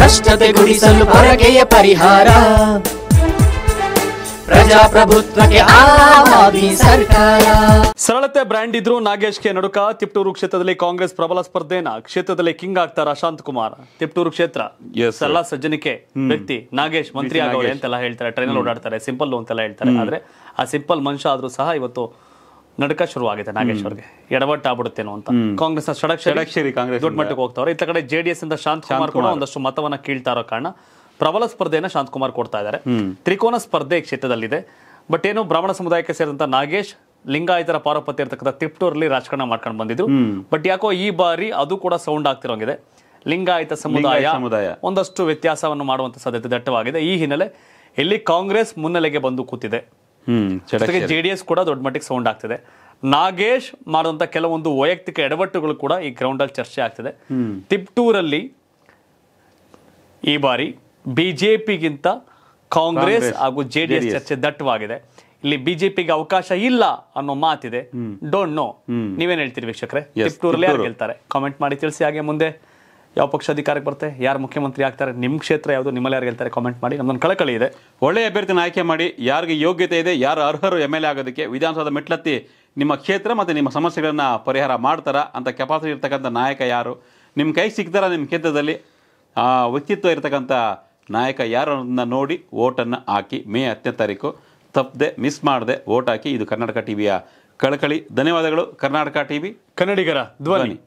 ಭ್ರಷ್ಟತೆ ಗುಡಿಸಲು ಹೊರಗೆಯ ಪರಿಹಾರ ಪ್ರಜಾಪ್ರಭುತ್ವಕ್ಕೆ ಸರಳತೆ ಬ್ರ್ಯಾಂಡ್ ಇದ್ರು ಕೆ ನಡುಕ ತಿಪ್ಟೂರು ಕ್ಷೇತ್ರದಲ್ಲಿ ಕಾಂಗ್ರೆಸ್ ಪ್ರಬಲ ಸ್ಪರ್ಧೆನ ಕ್ಷೇತ್ರದಲ್ಲಿ ಕಿಂಗ್ ಆಗ್ತಾರ ಅಶಾಂತ್ ಕುಮಾರ್ ತಿಪ್ಟೂರು ಕ್ಷೇತ್ರ ಸರಳ ಸಜ್ಜನಿಕೆ ವ್ಯಕ್ತಿ ನಾಗೇಶ್ ಮಂತ್ರಿ ಆಗೋಳೆ ಅಂತೆಲ್ಲ ಹೇಳ್ತಾರೆ ಟ್ರೈನಲ್ಲಿ ಓಡಾಡ್ತಾರೆ ಸಿಂಪಲ್ ಅಂತೆಲ್ಲ ಹೇಳ್ತಾರೆ ಆದ್ರೆ ಆ ಸಿಂಪಲ್ ಮನುಷ್ಯ ಆದ್ರೂ ಸಹ ಇವತ್ತು ನಡಕ ಶುರುವಾಗಿದೆ ನಾಗೇಶ್ವರ್ಗೆ ಎಡವಟ್ಟ ಆಗ್ಬಿಡುತ್ತೇನೋ ಅಂತ ಕಾಂಗ್ರೆಸ್ ಷಡಕ್ಷರಿ ಕಾಂಗ್ರೆಸ್ ದೊಡ್ಡ ಮಟ್ಟಕ್ಕೆ ಹೋಗ್ತಾವ್ರೆ ಇತ್ತ ಕಡೆ ಜೆಡಿಎಸ್ ಇಂದ ಶಾಂತ್ ಕುಮಾರ್ ಕೂಡ ಒಂದಷ್ಟು ಮತವನ್ನ ಕೀಳ್ತಾ ಇರೋ ಕಾರಣ ಪ್ರಬಲ ಸ್ಪರ್ಧೆಯನ್ನ ಶಾಂತ್ ಕುಮಾರ್ ಕೊಡ್ತಾ ಇದ್ದಾರೆ ತ್ರಿಕೋನ ಸ್ಪರ್ಧೆ ಕ್ಷೇತ್ರದಲ್ಲಿದೆ ಬಟ್ ಏನು ಬ್ರಾಹ್ಮಣ ಸಮುದಾಯಕ್ಕೆ ಸೇರಿದಂತ ನಾಗೇಶ್ ಲಿಂಗಾಯತರ ಪಾರಪತಿ ಇರ್ತಕ್ಕಂಥ ತಿಪ್ಟೂರಲ್ಲಿ ರಾಜಕಾರಣ ಮಾಡ್ಕೊಂಡು ಬಂದಿದ್ರು ಬಟ್ ಯಾಕೋ ಈ ಬಾರಿ ಅದು ಕೂಡ ಸೌಂಡ್ ಆಗ್ತಿರೋಂಗಿದೆ ಲಿಂಗಾಯತ ಸಮುದಾಯ ಒಂದಷ್ಟು ವ್ಯತ್ಯಾಸವನ್ನು ಮಾಡುವಂತ ಸಾಧ್ಯತೆ ದಟ್ಟವಾಗಿದೆ ಈ ಹಿನ್ನೆಲೆ ಇಲ್ಲಿ ಕಾಂಗ್ರೆಸ್ ಮುನ್ನೆಲೆಗೆ ಬಂದು ಕೂತಿದೆ ಜೊತೆಗೆ ಜೆ ಡಿ ಎಸ್ ಕೂಡ ದೊಡ್ಡ ಮಟ್ಟಿಗೆ ಸೌಂಡ್ ಆಗ್ತಿದೆ ನಾಗೇಶ್ ಮಾಡಿದಂಥ ಕೆಲವೊಂದು ವೈಯಕ್ತಿಕ ಎಡವಟ್ಟುಗಳು ಕೂಡ ಈ ಗ್ರೌಂಡಲ್ಲಿ ಚರ್ಚೆ ಆಗ್ತಿದೆ ತಿಪ್ಟೂರಲ್ಲಿ ಈ ಬಾರಿ ಬಿಜೆಪಿಗಿಂತ ಕಾಂಗ್ರೆಸ್ ಹಾಗೂ ಜೆ ಡಿ ಎಸ್ ಚರ್ಚೆ ದಟ್ಟವಾಗಿದೆ ಇಲ್ಲಿ ಬಿಜೆಪಿಗೆ ಅವಕಾಶ ಇಲ್ಲ ಅನ್ನೋ ಮಾತಿದೆ ಡೋಂಟ್ ನೋ ನೀವೇನ್ ಹೇಳ್ತೀರಿ ವೀಕ್ಷಕರೇ ತಿಪ್ಟೂರಲ್ಲಿ ಯಾರು ಹೇಳ್ತಾರೆ ಕಾಮೆಂಟ್ ಮಾಡಿ ತಿಳಿಸಿ ಹಾಗೆ ಮುಂದೆ ಯಾವ ಪಕ್ಷ ಅಧಿಕಾರಕ್ಕೆ ಬರುತ್ತೆ ಯಾರು ಮುಖ್ಯಮಂತ್ರಿ ಆಗ್ತಾರೆ ನಿಮ್ಮ ಕ್ಷೇತ್ರ ಯಾವುದು ನಿಮ್ಮಲ್ಲಿ ಯಾರು ಹೇಳ್ತಾರೆ ಕಾಮೆಂಟ್ ಮಾಡಿ ನಮ್ದೊಂದು ಕಳಕಳಿ ಇದೆ ಒಳ್ಳೆಯ ಅಭ್ಯರ್ಥಿನ ಆಯ್ಕೆ ಮಾಡಿ ಯಾರಿಗೆ ಯೋಗ್ಯತೆ ಇದೆ ಯಾರು ಅರ್ಹರು ಎಮ್ ಎಲ್ ಎ ಆಗೋದಕ್ಕೆ ವಿಧಾನಸೌಧ ಮೆಟ್ಲತ್ತಿ ನಿಮ್ಮ ಕ್ಷೇತ್ರ ಮತ್ತು ನಿಮ್ಮ ಸಮಸ್ಯೆಗಳನ್ನು ಪರಿಹಾರ ಮಾಡ್ತಾರಾ ಅಂತ ಕೆಪಾಸಿಟಿ ಇರ್ತಕ್ಕಂಥ ನಾಯಕ ಯಾರು ನಿಮ್ಮ ಕೈ ಸಿಗ್ತಾರ ನಿಮ್ಮ ಕ್ಷೇತ್ರದಲ್ಲಿ ವ್ಯಕ್ತಿತ್ವ ಇರತಕ್ಕಂಥ ನಾಯಕ ಯಾರು ಅನ್ನೋದನ್ನ ನೋಡಿ ಓಟನ್ನು ಹಾಕಿ ಮೇ ಹತ್ತನೇ ತಾರೀಕು ತಪ್ಪದೆ ಮಿಸ್ ಮಾಡದೆ ಓಟ್ ಹಾಕಿ ಇದು ಕರ್ನಾಟಕ ಟಿವಿಯ ಕಳಕಳಿ ಧನ್ಯವಾದಗಳು ಕರ್ನಾಟಕ ಟಿವಿ ಕನ್ನಡಿಗರ ಧ್ವನಿ